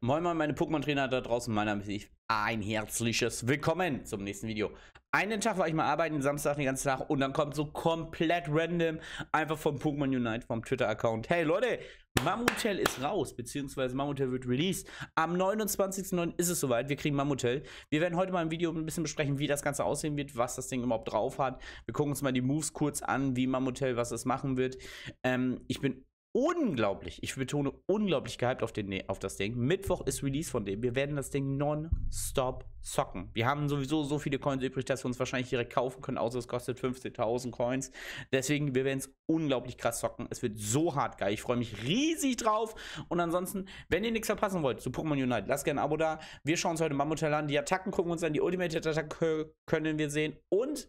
Moin moin meine Pokémon-Trainer da draußen, mein Name ist ich. Ein herzliches Willkommen zum nächsten Video. Einen Tag war ich mal arbeiten, Samstag den ganzen Tag und dann kommt so komplett random, einfach vom Pokémon Unite, vom Twitter-Account. Hey Leute, Mammutel ist raus, beziehungsweise Mammutel wird released. Am 29.09. ist es soweit, wir kriegen Mammutel. Wir werden heute mal im Video ein bisschen besprechen, wie das Ganze aussehen wird, was das Ding überhaupt drauf hat. Wir gucken uns mal die Moves kurz an, wie Mammutel, was es machen wird. Ähm, ich bin unglaublich, ich betone unglaublich gehypt auf, den, auf das Ding. Mittwoch ist Release von dem. Wir werden das Ding nonstop stop zocken. Wir haben sowieso so viele Coins übrig, dass wir uns wahrscheinlich direkt kaufen können, außer es kostet 15.000 Coins. Deswegen, wir werden es unglaublich krass zocken. Es wird so hart geil. Ich freue mich riesig drauf. Und ansonsten, wenn ihr nichts verpassen wollt zu Pokémon Unite, lasst gerne ein Abo da. Wir schauen uns heute Mammutel an. Die Attacken gucken uns an. Die ultimate attacken können wir sehen. Und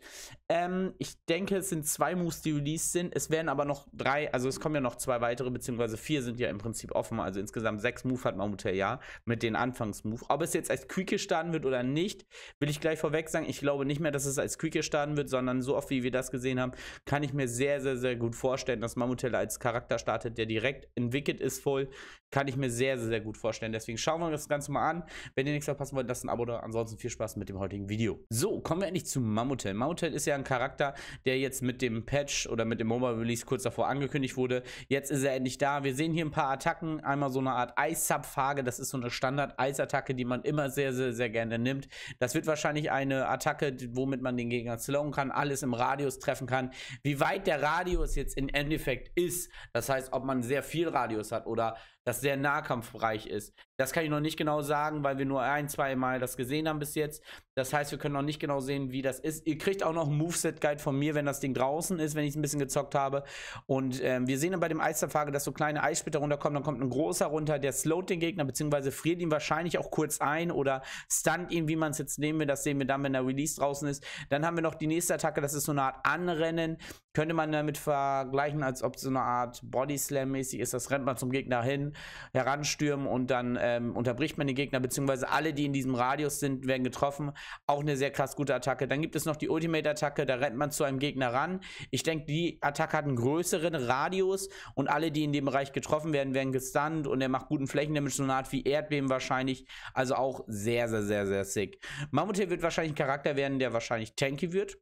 ähm, ich denke, es sind zwei Moves, die released sind. Es werden aber noch drei, also es kommen ja noch zwei weitere, beziehungsweise vier sind ja im Prinzip offen. Also insgesamt sechs Moves hat Mammutel ja mit den Anfangsmove. Ob es jetzt als Quick starten wird oder oder nicht, will ich gleich vorweg sagen, ich glaube nicht mehr, dass es als Quickie starten wird, sondern so oft, wie wir das gesehen haben, kann ich mir sehr, sehr, sehr gut vorstellen, dass Mamutelle als Charakter startet, der direkt in Wicked ist voll, kann ich mir sehr, sehr, sehr gut vorstellen. Deswegen schauen wir uns das Ganze mal an. Wenn ihr nichts verpassen wollt, lasst ein Abo da. Ansonsten viel Spaß mit dem heutigen Video. So, kommen wir endlich zu Mamutelle. Mamutelle ist ja ein Charakter, der jetzt mit dem Patch oder mit dem Mobile Release kurz davor angekündigt wurde. Jetzt ist er endlich da. Wir sehen hier ein paar Attacken. Einmal so eine Art Eis-Subfage. Das ist so eine Standard-Eisattacke, die man immer sehr, sehr, sehr gerne nimmt nimmt. Das wird wahrscheinlich eine Attacke, womit man den Gegner slowen kann, alles im Radius treffen kann. Wie weit der Radius jetzt im Endeffekt ist, das heißt, ob man sehr viel Radius hat oder das sehr Nahkampfbereich ist, das kann ich noch nicht genau sagen, weil wir nur ein, zwei Mal das gesehen haben bis jetzt. Das heißt, wir können noch nicht genau sehen, wie das ist. Ihr kriegt auch noch ein Moveset-Guide von mir, wenn das Ding draußen ist, wenn ich es ein bisschen gezockt habe. Und ähm, wir sehen dann bei dem Eisterfrage, dass so kleine Eissplitter runterkommen. Dann kommt ein großer runter, der slowt den Gegner, beziehungsweise friert ihn wahrscheinlich auch kurz ein oder stunt ihn Sehen, wie man es jetzt nehmen will, das sehen wir dann, wenn der Release draußen ist. Dann haben wir noch die nächste Attacke, das ist so eine Art Anrennen. Könnte man damit vergleichen, als ob es so eine Art Body Slam mäßig ist. Das rennt man zum Gegner hin, heranstürmen und dann ähm, unterbricht man den Gegner, beziehungsweise alle, die in diesem Radius sind, werden getroffen. Auch eine sehr krass gute Attacke. Dann gibt es noch die Ultimate Attacke, da rennt man zu einem Gegner ran. Ich denke, die Attacke hat einen größeren Radius und alle, die in dem Bereich getroffen werden, werden gestunt und er macht guten Flächendamage, so eine Art wie Erdbeben wahrscheinlich. Also auch sehr, sehr, sehr, sehr sick. Mammutil wird wahrscheinlich ein Charakter werden, der wahrscheinlich tanky wird.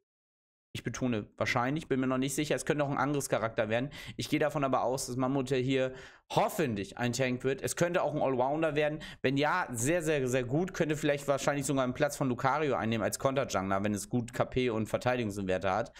Ich betone wahrscheinlich, bin mir noch nicht sicher. Es könnte auch ein Angriffscharakter werden. Ich gehe davon aber aus, dass Mammutil hier hoffentlich ein Tank wird. Es könnte auch ein Allrounder werden. Wenn ja, sehr, sehr, sehr gut. Könnte vielleicht wahrscheinlich sogar einen Platz von Lucario einnehmen als Konterjungler, wenn es gut KP und Verteidigungswerte hat.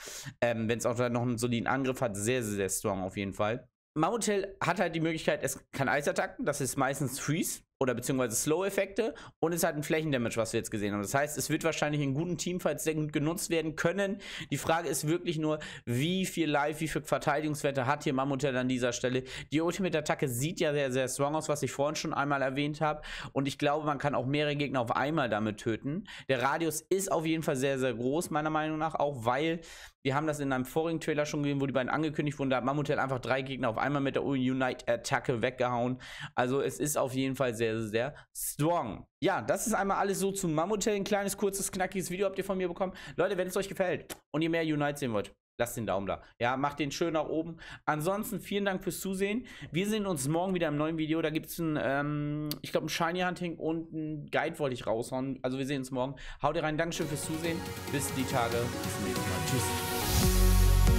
Ähm, wenn es auch noch einen soliden Angriff hat, sehr, sehr, sehr strong auf jeden Fall. Mammutil hat halt die Möglichkeit, es kann Eis attacken, das ist meistens Freeze oder beziehungsweise Slow-Effekte und es hat ein Flächendamage, was wir jetzt gesehen haben. Das heißt, es wird wahrscheinlich in guten Teamfights halt sehr gut genutzt werden können. Die Frage ist wirklich nur, wie viel Life, wie viel Verteidigungswerte hat hier Mammutel an dieser Stelle. Die Ultimate-Attacke sieht ja sehr, sehr strong aus, was ich vorhin schon einmal erwähnt habe und ich glaube, man kann auch mehrere Gegner auf einmal damit töten. Der Radius ist auf jeden Fall sehr, sehr groß, meiner Meinung nach, auch weil wir haben das in einem vorigen Trailer schon gesehen, wo die beiden angekündigt wurden, da hat Mammutel einfach drei Gegner auf einmal mit der Unite-Attacke weggehauen. Also es ist auf jeden Fall sehr sehr, sehr strong. Ja, das ist einmal alles so zum Mammutell. Ein kleines, kurzes, knackiges Video habt ihr von mir bekommen. Leute, wenn es euch gefällt und ihr mehr Unite sehen wollt, lasst den Daumen da. Ja, macht den schön nach oben. Ansonsten vielen Dank fürs Zusehen. Wir sehen uns morgen wieder im neuen Video. Da gibt es ein, ähm, ich glaube, ein Shiny Hunting und ein Guide wollte ich raushauen. Also wir sehen uns morgen. Haut rein. Dankeschön fürs Zusehen. Bis die Tage. Bis zum nächsten Mal. Tschüss.